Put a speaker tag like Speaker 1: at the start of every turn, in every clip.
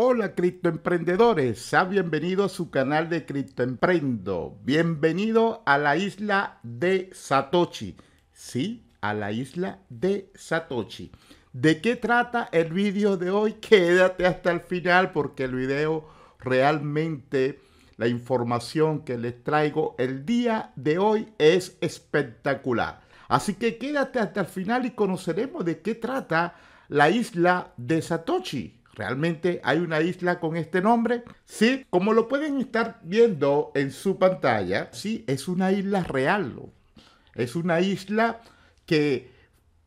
Speaker 1: Hola criptoemprendedores, sean bienvenidos a su canal de Criptoemprendo. Bienvenido a la isla de Satoshi. Sí, a la isla de Satoshi. ¿De qué trata el vídeo de hoy? Quédate hasta el final porque el video realmente, la información que les traigo el día de hoy es espectacular. Así que quédate hasta el final y conoceremos de qué trata la isla de Satoshi. ¿Realmente hay una isla con este nombre? Sí, como lo pueden estar viendo en su pantalla, sí, es una isla real. Es una isla que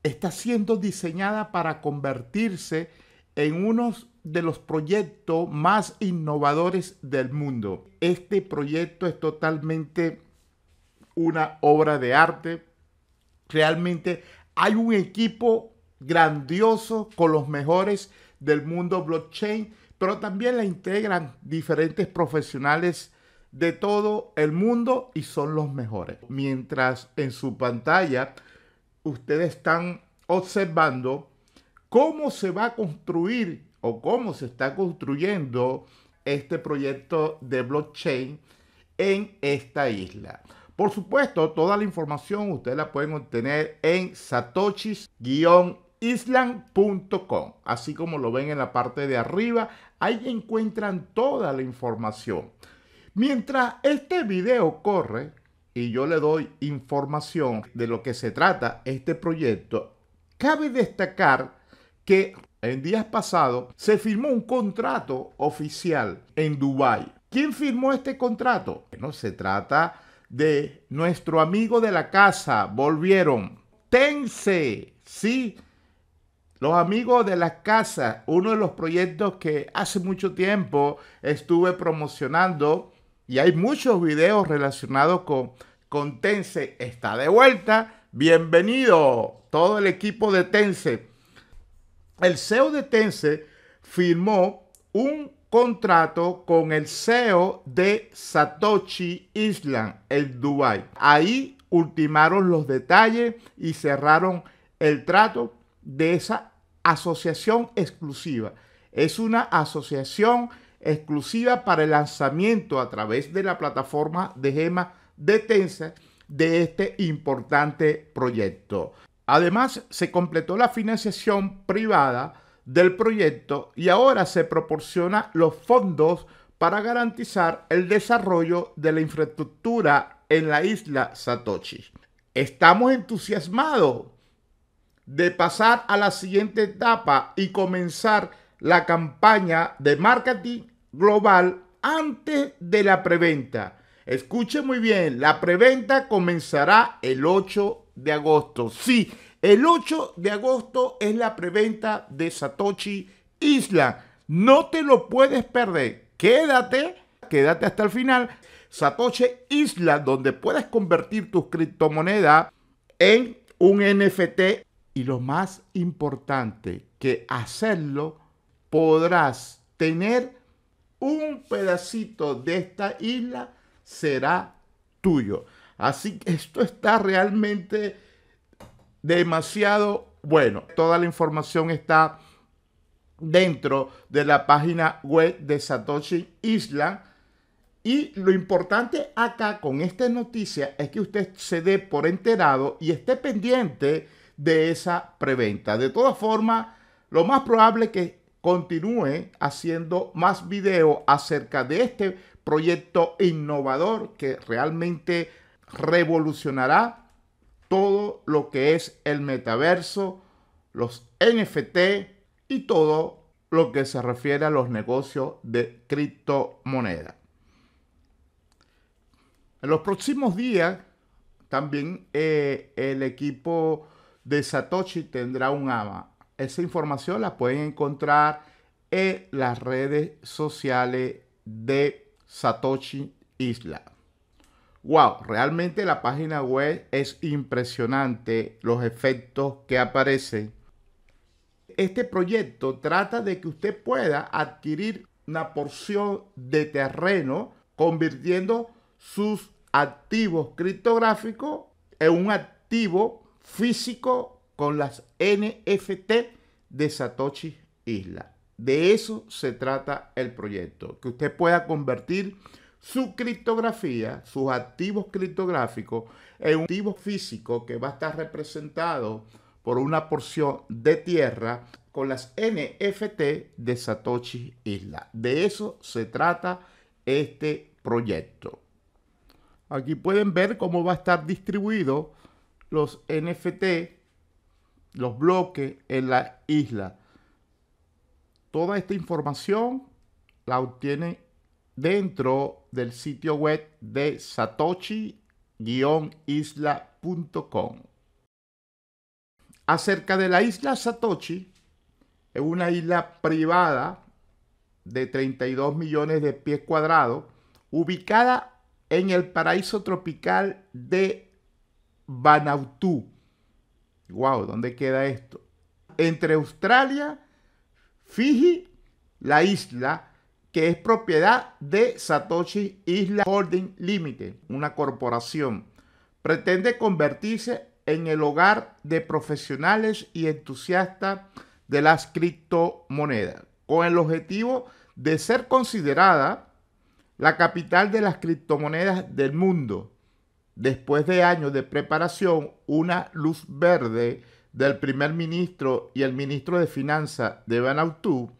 Speaker 1: está siendo diseñada para convertirse en uno de los proyectos más innovadores del mundo. Este proyecto es totalmente una obra de arte. Realmente hay un equipo grandioso con los mejores del mundo blockchain, pero también la integran diferentes profesionales de todo el mundo y son los mejores. Mientras en su pantalla ustedes están observando cómo se va a construir o cómo se está construyendo este proyecto de blockchain en esta isla. Por supuesto, toda la información ustedes la pueden obtener en satoshis island.com. Así como lo ven en la parte de arriba, ahí encuentran toda la información. Mientras este video corre y yo le doy información de lo que se trata este proyecto, cabe destacar que en días pasados se firmó un contrato oficial en Dubai ¿Quién firmó este contrato? Bueno, se trata de nuestro amigo de la casa, volvieron, Tense, sí, los amigos de la casa, uno de los proyectos que hace mucho tiempo estuve promocionando y hay muchos videos relacionados con, Tense, está de vuelta. Bienvenido todo el equipo de Tense. El CEO de Tense firmó un contrato con el CEO de Satoshi Island, el Dubai. Ahí ultimaron los detalles y cerraron el trato de esa asociación exclusiva. Es una asociación exclusiva para el lanzamiento a través de la plataforma de Gema de Tencent de este importante proyecto. Además, se completó la financiación privada del proyecto y ahora se proporciona los fondos para garantizar el desarrollo de la infraestructura en la isla Satoshi. Estamos entusiasmados de pasar a la siguiente etapa y comenzar la campaña de marketing global antes de la preventa. Escuche muy bien, la preventa comenzará el 8 de agosto. Sí, el 8 de agosto es la preventa de Satoshi Isla. No te lo puedes perder. Quédate, quédate hasta el final. Satoshi Isla, donde puedes convertir tus criptomonedas en un NFT y lo más importante, que hacerlo podrás tener un pedacito de esta isla será tuyo. Así que esto está realmente demasiado bueno. Toda la información está dentro de la página web de Satoshi Island. Y lo importante acá con esta noticia es que usted se dé por enterado y esté pendiente de esa preventa. De todas formas, lo más probable es que continúe haciendo más videos acerca de este proyecto innovador que realmente revolucionará todo lo que es el metaverso, los NFT y todo lo que se refiere a los negocios de criptomonedas. En los próximos días, también eh, el equipo de Satoshi tendrá un ama. Esa información la pueden encontrar en las redes sociales de Satoshi Isla. Wow, realmente la página web es impresionante los efectos que aparecen. Este proyecto trata de que usted pueda adquirir una porción de terreno convirtiendo sus activos criptográficos en un activo físico con las NFT de Satoshi Isla. De eso se trata el proyecto, que usted pueda convertir su criptografía, sus activos criptográficos, en un activo físico que va a estar representado por una porción de tierra con las NFT de Satoshi Isla. De eso se trata este proyecto. Aquí pueden ver cómo va a estar distribuido los NFT, los bloques en la isla. Toda esta información la obtiene dentro del sitio web de satoshi-isla.com. Acerca de la isla Satoshi, es una isla privada de 32 millones de pies cuadrados, ubicada en el paraíso tropical de Vanuatu. Wow, ¿dónde queda esto? Entre Australia, Fiji, la isla que es propiedad de Satoshi Isla Holding Limited, una corporación. Pretende convertirse en el hogar de profesionales y entusiastas de las criptomonedas, con el objetivo de ser considerada la capital de las criptomonedas del mundo después de años de preparación, una luz verde del primer ministro y el ministro de Finanzas de Vanuatu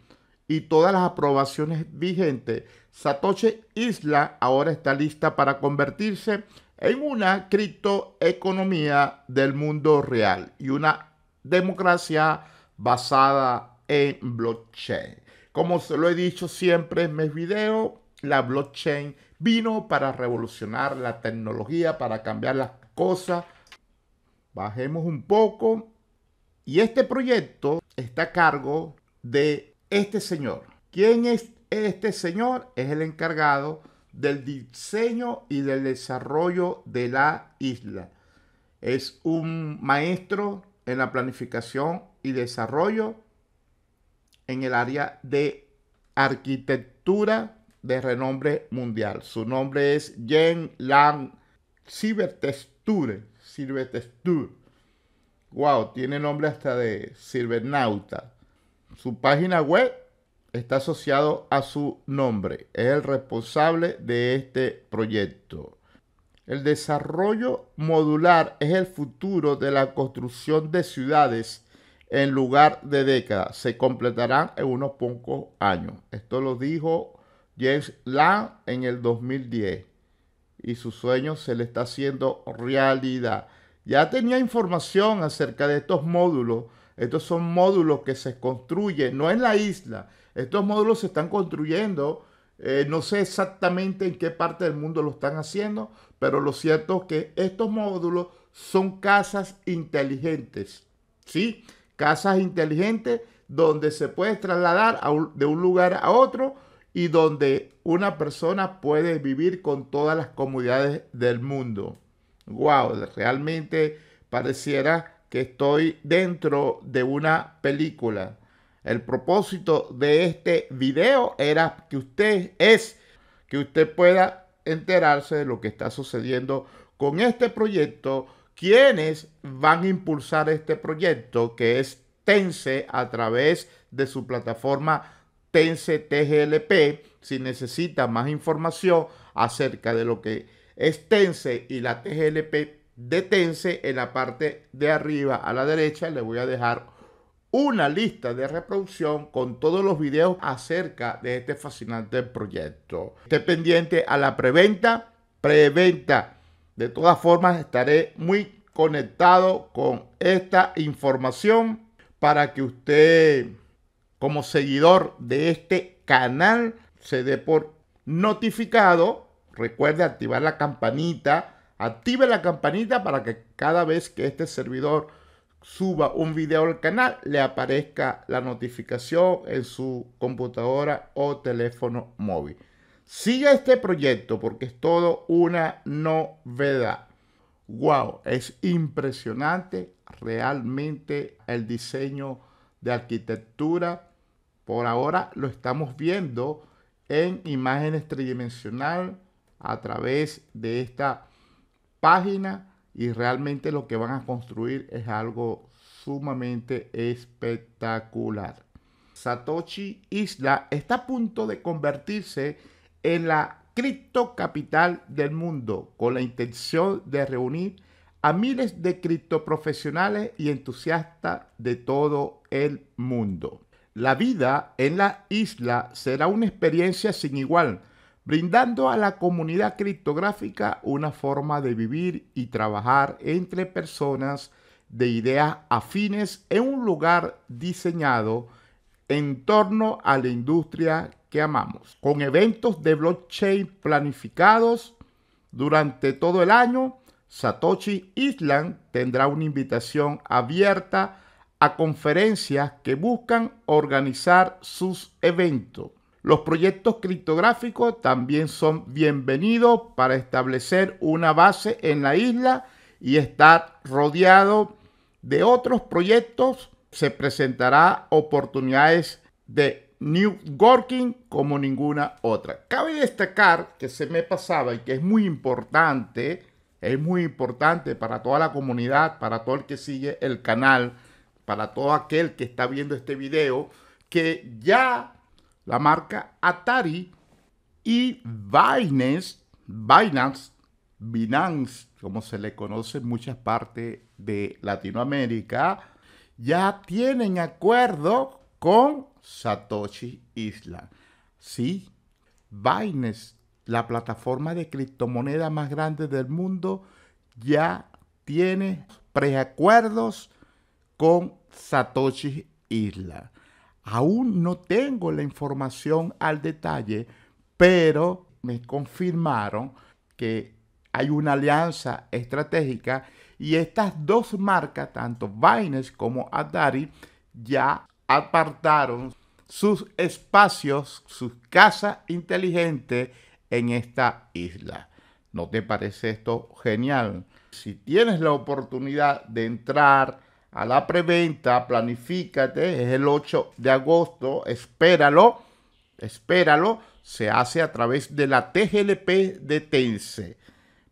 Speaker 1: y todas las aprobaciones vigentes, Satoshi Isla ahora está lista para convertirse en una criptoeconomía del mundo real y una democracia basada en blockchain. Como se lo he dicho siempre en mis videos, la blockchain vino para revolucionar la tecnología, para cambiar las cosas. Bajemos un poco. Y este proyecto está a cargo de este señor. ¿Quién es este señor? Es el encargado del diseño y del desarrollo de la isla. Es un maestro en la planificación y desarrollo en el área de arquitectura de renombre mundial. Su nombre es Jen Lang Cybertexture. Cybertexture. Wow, tiene nombre hasta de Silbernauta. Su página web está asociado a su nombre. Es el responsable de este proyecto. El desarrollo modular es el futuro de la construcción de ciudades en lugar de décadas. Se completarán en unos pocos años. Esto lo dijo James Lang en el 2010 y su sueño se le está haciendo realidad. Ya tenía información acerca de estos módulos. Estos son módulos que se construyen, no en la isla. Estos módulos se están construyendo. Eh, no sé exactamente en qué parte del mundo lo están haciendo, pero lo cierto es que estos módulos son casas inteligentes. ¿Sí? Casas inteligentes donde se puede trasladar de un lugar a otro y donde una persona puede vivir con todas las comunidades del mundo. Wow, realmente pareciera que estoy dentro de una película. El propósito de este video era que usted es que usted pueda enterarse de lo que está sucediendo con este proyecto, quienes van a impulsar este proyecto que es Tense a través de su plataforma Tense TGLP si necesita más información acerca de lo que es Tense y la TGLP de Tense. En la parte de arriba a la derecha le voy a dejar una lista de reproducción con todos los videos acerca de este fascinante proyecto. Esté pendiente a la preventa, preventa. De todas formas, estaré muy conectado con esta información para que usted como seguidor de este canal se dé por notificado. Recuerde activar la campanita. Active la campanita para que cada vez que este servidor suba un video al canal le aparezca la notificación en su computadora o teléfono móvil. Siga este proyecto porque es todo una novedad. ¡Wow! Es impresionante realmente el diseño de arquitectura por ahora lo estamos viendo en imágenes tridimensional a través de esta página y realmente lo que van a construir es algo sumamente espectacular. Satoshi Isla está a punto de convertirse en la criptocapital del mundo con la intención de reunir a miles de cripto profesionales y entusiastas de todo el mundo. La vida en la isla será una experiencia sin igual, brindando a la comunidad criptográfica una forma de vivir y trabajar entre personas de ideas afines en un lugar diseñado en torno a la industria que amamos, con eventos de blockchain planificados durante todo el año. Satoshi Island tendrá una invitación abierta a conferencias que buscan organizar sus eventos. Los proyectos criptográficos también son bienvenidos para establecer una base en la isla y estar rodeado de otros proyectos. Se presentará oportunidades de New networking como ninguna otra. Cabe destacar que se me pasaba y que es muy importante, es muy importante para toda la comunidad, para todo el que sigue el canal, para todo aquel que está viendo este video, que ya la marca Atari y Binance, Binance, Binance, como se le conoce en muchas partes de Latinoamérica, ya tienen acuerdo con Satoshi Island. Sí, Binance, la plataforma de criptomonedas más grande del mundo, ya tiene preacuerdos con Satoshi Isla. Aún no tengo la información al detalle, pero me confirmaron que hay una alianza estratégica y estas dos marcas, tanto Binance como Atari, ya apartaron sus espacios, sus casas inteligentes en esta isla. ¿No te parece esto genial? Si tienes la oportunidad de entrar a la preventa, planifícate, es el 8 de agosto, espéralo, espéralo, se hace a través de la TGLP de Tense.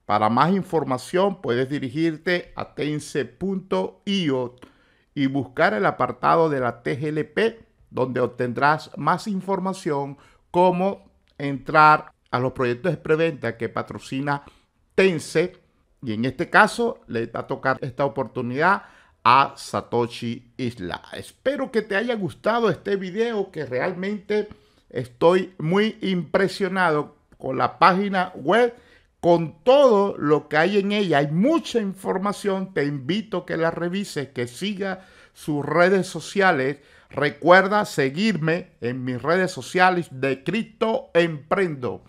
Speaker 1: Para más información puedes dirigirte a tense.io y buscar el apartado de la TGLP donde obtendrás más información cómo entrar a los proyectos de preventa que patrocina Tense y en este caso le va a tocar esta oportunidad a Satoshi Isla. Espero que te haya gustado este video que realmente estoy muy impresionado con la página web, con todo lo que hay en ella. Hay mucha información, te invito que la revises, que siga sus redes sociales. Recuerda seguirme en mis redes sociales de Cripto Emprendo.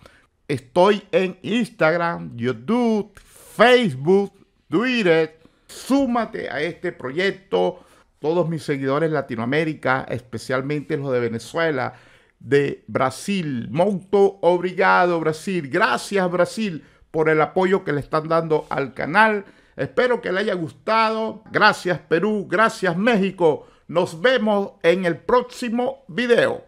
Speaker 1: Estoy en Instagram, YouTube, Facebook, Twitter, Súmate a este proyecto, todos mis seguidores Latinoamérica, especialmente los de Venezuela, de Brasil. Monto obrigado, Brasil. Gracias, Brasil, por el apoyo que le están dando al canal. Espero que le haya gustado. Gracias, Perú. Gracias, México. Nos vemos en el próximo video.